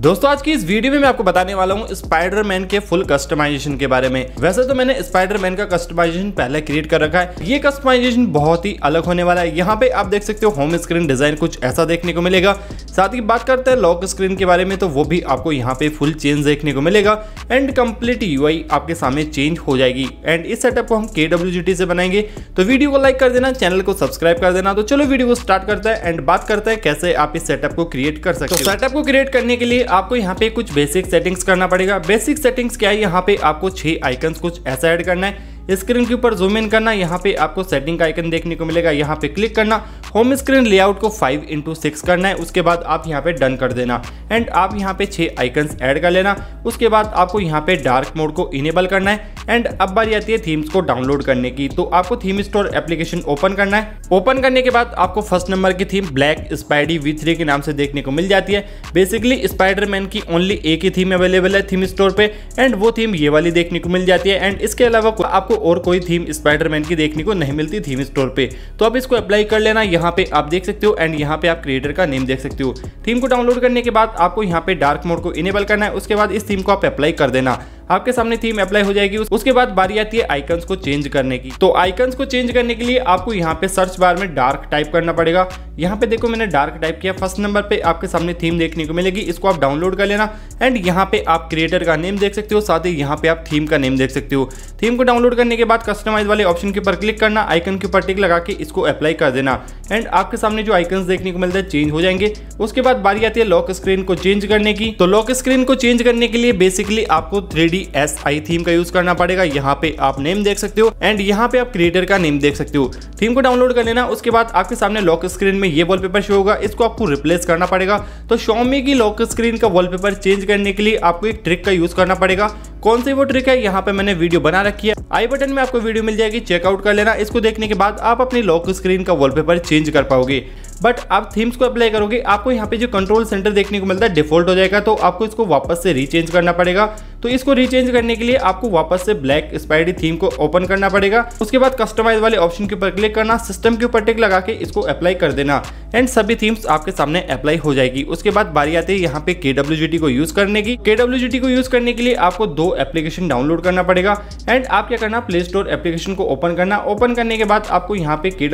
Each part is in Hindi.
दोस्तों आज की इस वीडियो में मैं आपको बताने वाला हूँ स्पाइडरमैन के फुल कस्टमाइजेशन के बारे में वैसे तो मैंने स्पाइडरमैन का कस्टमाइजेशन पहले क्रिएट कर रखा है ये कस्टमाइजेशन बहुत ही अलग होने वाला है यहाँ पे आप देख सकते हो होम स्क्रीन डिजाइन कुछ ऐसा देखने को मिलेगा साथ ही बात करते हैं लॉक स्क्रीन के बारे में तो वो भी आपको यहाँ पे फुल चेंज देखने को मिलेगा एंड कम्प्लीट यू आपके सामने चेंज हो जाएगी एंड इस सेटअप को हम के से बनाएंगे तो वीडियो को लाइक कर देना चैनल को सब्सक्राइब कर देना तो चलो वीडियो को स्टार्ट करता है एंड बात करते हैं कैसे आप इस सेटअप को क्रिएट कर सकते हो सेटअप तो को क्रिएट करने के लिए लिए आपको यहाँ पे कुछ बेसिक सेटिंग्स करना पड़ेगा बेसिक सेटिंग्स क्या है यहाँ पे आपको छह आइकन कुछ ऐसा ऐड करना है स्क्रीन के ऊपर जूम इन करना यहाँ पे आपको सेटिंग का आइकन देखने को मिलेगा यहाँ पे क्लिक करना होम स्क्रीन लेआउट को 5 इंटू सिक्स करना है उसके बाद आप यहाँ पे डन कर देना एंड आप यहाँ पे छह आइकन्स ऐड कर लेना उसके बाद आपको यहाँ पे डार्क मोड को इनेबल करना है एंड अब बारी आती है थीम्स को डाउनलोड करने की तो आपको थीम स्टोर एप्लीकेशन ओपन करना है ओपन करने के बाद आपको फर्स्ट नंबर की theme black spidey V three के नाम से देखने को मिल जाती है बेसिकली स्पाइडरमैन की ओनली एक ही थीम अवेलेबल है थीम स्टोर पे एंड वो थीम ये वाली देखने को मिल जाती है एंड इसके अलावा आपको आपको और कोई थीम स्पाइडरमैन की देखने को नहीं मिलती थीम स्टोर पे तो आप इसको अप्लाई कर लेना यहाँ पे आप देख सकते हो एंड यहाँ पे आप क्रिएटर का नेम देख सकते हो थीम को डाउनलोड करने के बाद आपको यहाँ पे डार्क मोड को इनेबल करना है उसके बाद इस थीम को आप अप्लाई कर देना आपके सामने थीम अप्लाई हो जाएगी उसके बाद बारी आती है आइकन्स को चेंज करने की तो आइकन्स को चेंज करने के लिए आपको यहाँ पे सर्च बार में डार्क टाइप करना पड़ेगा यहाँ पे देखो मैंने डार्क टाइप किया फर्स्ट नंबर पे आपके सामने थीम देखने को मिलेगी इसको आप डाउनलोड कर लेना एंड यहाँ पे आप क्रिएटर का नेम देख सकते हो साथ ही यहाँ पे आप थीम का नेम देख सकते हो थीम को डाउनलोड करने के बाद कस्टमाइज वाले ऑप्शन के ऊपर क्लिक करना आइकन के ऊपर टिक लगा के इसको अप्लाई कर देना एंड आपके सामने जो आइकन देखने को मिलते हैं चेंज हो जाएंगे उसके बाद बारी आती है लॉक स्क्रीन को चेंज करने की तो लॉक स्क्रीन को चेंज करने के लिए बेसिकली आपको three T S I theme का यूज करना पड़ेगा यहाँ पे आप नेम देख सकते हो एंड यहाँ पे आप क्रिएटर का नेम देख सकते हो थीम को डाउनलोड कर लेना उसके बाद आपके सामने लॉक स्क्रीन में ये वॉलपेपर शो होगा इसको आपको रिप्लेस करना पड़ेगा तो शॉमी की लॉक स्क्रीन का वॉलपेपर चेंज करने के लिए आपको एक ट्रिक का यूज करना पड़ेगा कौन सी वो ट्रिक है यहाँ पे मैंने वीडियो बना रखी है आई बटन में आपको वीडियो मिल जाएगी चेकआउट कर लेना इसको देखने के बाद आप अपनी लॉक स्क्रीन का वॉलपेपर चेंज कर पाओगे बट आप थीम्स को अप्लाई करोगे आपको यहाँ पे जो कंट्रोल सेंटर देखने को मिलता है डिफॉल्ट हो जाएगा तो आपको इसको वापस से रीचेंज करना पड़ेगा तो इसको रीचेंज करने के लिए आपको वापस से ब्लैक स्पाइडी थीम को ओपन करना पड़ेगा उसके बाद कस्टमाइज वाले ऑप्शन के ऊपर क्लिक करना सिस्टम के ऊपर टिक लगा के इसको अप्लाई कर देना एंड सभी थीम्स आपके सामने अप्लाई हो जाएगी उसके बाद बारी आती है यहाँ पे के को यूज करने की के को यूज करने के लिए आपको दो एप्लीकेशन डाउनलोड करना पड़ेगा एंड आप क्या करना प्ले स्टोर एप्लीकेशन को ओपन करना ओपन करने के बाद आपको यहाँ पे के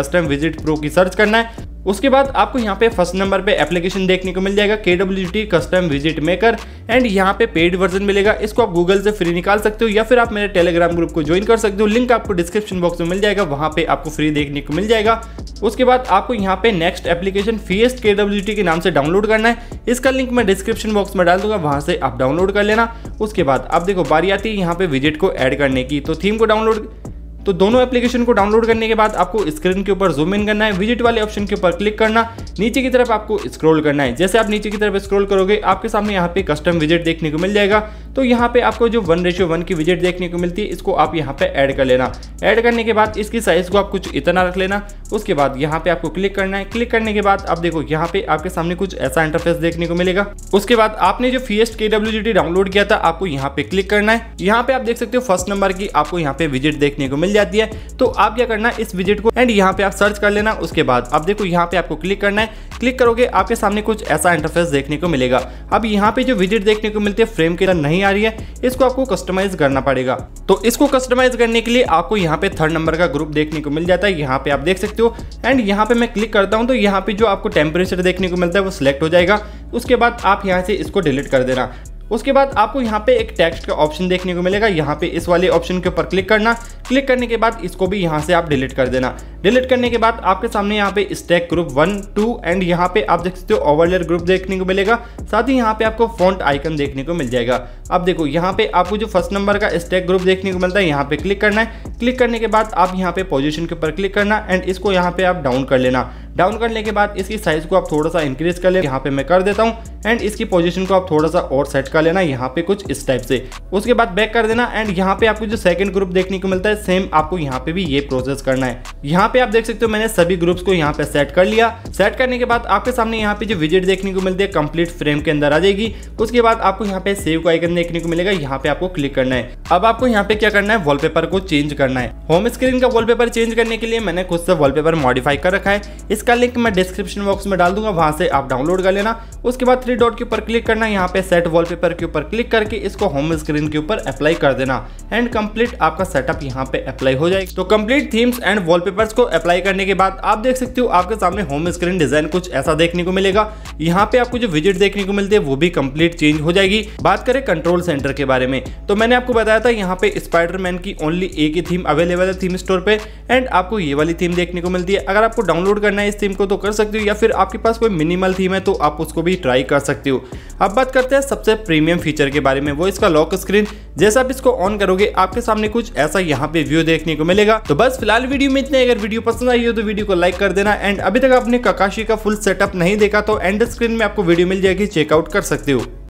कस्टम विजिट प्रो की सर्च करना है उसके बाद आपको यहाँ पे फर्स्ट नंबर पे एप्लीकेशन देखने को मिल जाएगा के डब्ल्यू टी कस्टम विजिट मेकर एंड यहाँ पे पेड वर्जन मिलेगा इसको आप गूगल से फ्री निकाल सकते हो या फिर आप मेरे टेलीग्राम ग्रुप को ज्वाइन कर सकते हो लिंक आपको डिस्क्रिप्शन बॉक्स में मिल जाएगा वहाँ पे आपको फ्री देखने को मिल जाएगा उसके बाद आपको यहाँ पे नेक्स्ट एप्लीकेशन फीएस के डब्ल्यू टी के नाम से डाउनलोड करना है इसका लिंक मैं डिस्क्रिप्शन बॉक्स में डाल दूंगा वहाँ से आप डाउनलोड कर लेना उसके बाद आप देखो बारी आती है यहाँ पे विजिट को ऐड करने की तो थीम को डाउनलोड तो दोनों एप्लीकेशन को डाउनलोड करने के बाद आपको स्क्रीन के ऊपर जूम इन करना है विजिट वाले ऑप्शन के ऊपर क्लिक करना नीचे की तरफ आपको स्क्रॉल करना है जैसे आप नीचे की तरफ स्क्रॉल करोगे आपके सामने यहाँ पे कस्टम विजिट देखने को मिल जाएगा तो यहाँ पे आपको जो वन रेशियो वन की विजिट देखने को मिलती है इसको आप यहाँ पे ऐड कर लेना ऐड करने के बाद इसकी साइज को आप कुछ इतना रख लेना उसके बाद यहाँ पे आपको क्लिक करना है क्लिक करने के बाद आप देखो यहाँ पे आपके सामने कुछ ऐसा इंटरफेस देखने को मिलेगा उसके बाद आपने जो फीएस्ट के डाउनलोड किया था आपको यहाँ पे क्लिक करना है यहाँ पे आप देख सकते हो फर्स्ट नंबर की आपको यहाँ पे विजिट देखने को मिल जाती है तो आप क्या करना इस विजिट को एंड यहाँ पे आप सर्च कर लेना उसके बाद आप देखो यहाँ पे आपको क्लिक करना है है क्लिक करोगे आपके सामने कुछ ऐसा इंटरफेस देखने को मिलेगा अब यहाँ पे जो विजिट देखने को मिलती है फ्रेम के अंदर नहीं आ रही है इसको आपको कस्टमाइज करना पड़ेगा तो इसको कस्टमाइज करने के लिए आपको यहाँ पे थर्ड नंबर का ग्रुप देखने को मिल जाता है यहाँ पे आप देख सकते हो एंड यहाँ पे मैं क्लिक करता हूँ तो यहाँ पे जो आपको टेम्परेचर देखने को मिलता है वो सिलेक्ट हो जाएगा उसके बाद आप यहाँ से इसको डिलीट कर देना उसके बाद आपको यहाँ पे एक टेक्स्ट का ऑप्शन देखने को मिलेगा यहाँ पे इस वाले ऑप्शन के ऊपर क्लिक करना क्लिक करने के बाद इसको भी यहाँ से आप डिलीट कर देना डिलीट करने के बाद आपके सामने यहाँ पे stack group one two and यहाँ पे आप देख सकते हो ओवरलेयर ग्रुप देखने को मिलेगा साथ ही यहाँ पे आपको फॉन्ट आइकन देखने को मिल जाएगा अब देखो यहाँ पे आपको जो फर्स्ट नंबर का स्टैक ग्रुप देखने को मिलता है यहाँ पे क्लिक करना है क्लिक करने के बाद आप यहाँ पे पोजिशन के ऊपर क्लिक करना एंड इसको यहाँ पे आप डाउन कर लेना डाउन करने के बाद इसकी साइज को आप थोड़ा सा इंक्रीज कर ले यहाँ पे मैं कर देता हूँ एंड इसकी पोजीशन को आप थोड़ा सा और सेट कर लेना यहाँ पे कुछ इस टाइप से उसके बाद बैक कर देना एंड यहाँ पे आपको जो सेकंड ग्रुप देखने को मिलता है सेम आपको यहाँ पे भी ये प्रोसेस करना है यहाँ पे आप देख सकते हो मैंने सभी ग्रुप्स को यहाँ पे सेट कर लिया सेट करने के बाद आपके सामने यहाँ पे जो विजिट देखने को मिलती है कम्प्लीट फ्रेम के अंदर आ जाएगी उसके बाद आपको यहाँ पे सेव का आइकन देखने को मिलेगा यहाँ पे आपको क्लिक करना है अब आपको यहाँ पे क्या करना है वॉलपेपर को चेंज करना है होम स्क्रीन का वॉलपेपर चेंज करने के लिए मैंने खुद से वॉलपेपर मॉडिफाई कर रखा है इस इसका लिंक मैं डिस्क्रिप्शन बॉक्स में डाल दूंगा वहां से आप डाउनलोड कर लेना उसके बाद थ्री डॉट के ऊपर क्लिक करना यहाँ पे सेट वॉलपेपर के ऊपर क्लिक करके इसको होम स्क्रीन के ऊपर अप्लाई कर देना एंड कंप्लीट आपका सेटअप यहाँ पे अप्लाई हो जाएगा तो कंप्लीट थीम्स एंड वॉलपेपर्स को अप्लाई करने के बाद आप देख सकते हो आपके सामने होम स्क्रीन डिजाइन कुछ ऐसा देखने को मिलेगा यहाँ पे आपको जो विजिट देखने को मिलती है वो भी कम्प्लीट चेंज हो जाएगी बात करें कंट्रोल सेंटर के बारे में तो मैंने आपको बताया था यहाँ पे स्पाइडरमैन की ओनली एक ही थीम अवेलेबल है थीम स्टोर पे एंड आपको ये वाली थीम देखने को मिलती है अगर आपको डाउनलोड करना है इस थीम को तो कर सकते हो या फिर आपके पास कोई मिनिमल थीम है तो आप उसको भी ट्राई कर सकते हो अब बात करते हैं सबसे प्रीमियम फीचर के बारे में वो इसका लॉक स्क्रीन जैसा आप इसको ऑन करोगे आपके सामने कुछ ऐसा यहाँ पे व्यू देखने को मिलेगा तो बस फिलहाल वीडियो में इतने अगर वीडियो पसंद आई हो तो वीडियो को लाइक कर देना एंड अभी तक आपने काकाशी का फुल सेटअप नहीं देखा तो एंड स्क्रीन में आपको वीडियो मिल जाएगी चेकआउट कर सकते हो